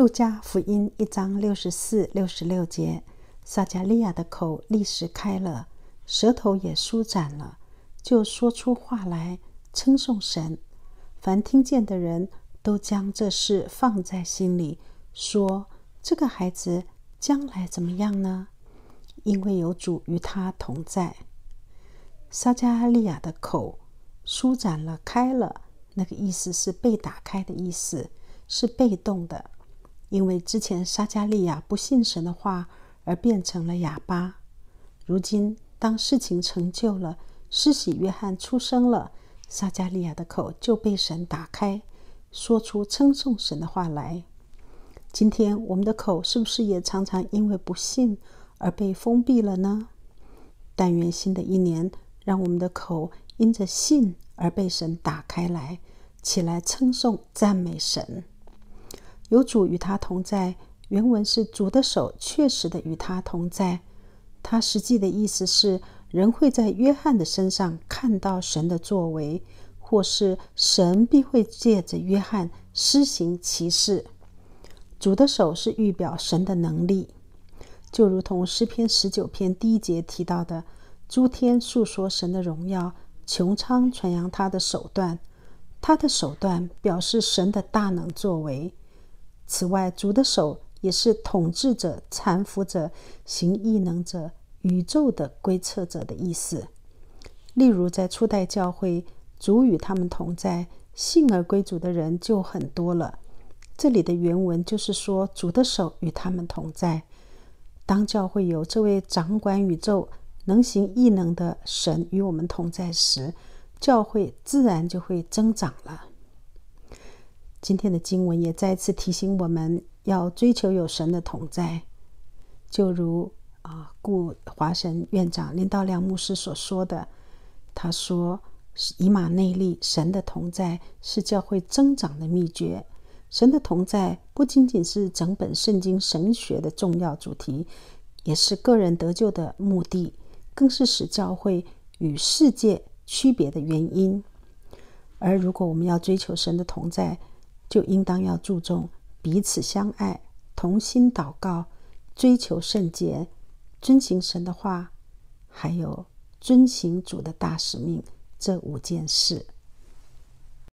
路加福音一章六十四、六十六节：撒迦利亚的口立时开了，舌头也舒展了，就说出话来称颂神。凡听见的人都将这事放在心里，说：“这个孩子将来怎么样呢？”因为有主与他同在。撒迦利亚的口舒展了，开了。那个意思是被打开的意思，是被动的。因为之前撒加利亚不信神的话而变成了哑巴，如今当事情成就了，施洗约翰出生了，撒加利亚的口就被神打开，说出称颂神的话来。今天我们的口是不是也常常因为不信而被封闭了呢？但愿新的一年让我们的口因着信而被神打开来，起来称颂赞美神。有主与他同在。原文是“主的手确实的与他同在”，他实际的意思是人会在约翰的身上看到神的作为，或是神必会借着约翰施行其事。主的手是预表神的能力，就如同诗篇十九篇第一节提到的：“诸天述说神的荣耀，穹苍传扬他的手段。”他的手段表示神的大能作为。此外，主的手也是统治者、搀扶者、行异能者、宇宙的规测者的意思。例如，在初代教会，主与他们同在，信而归主的人就很多了。这里的原文就是说，主的手与他们同在。当教会有这位掌管宇宙、能行异能的神与我们同在时，教会自然就会增长了。今天的经文也再次提醒我们要追求有神的同在，就如啊，顾华神院长林道亮牧师所说的，他说：“以马内利，神的同在是教会增长的秘诀。神的同在不仅仅是整本圣经神学的重要主题，也是个人得救的目的，更是使教会与世界区别的原因。而如果我们要追求神的同在，就应当要注重彼此相爱、同心祷告、追求圣洁、遵行神的话，还有遵行主的大使命这五件事。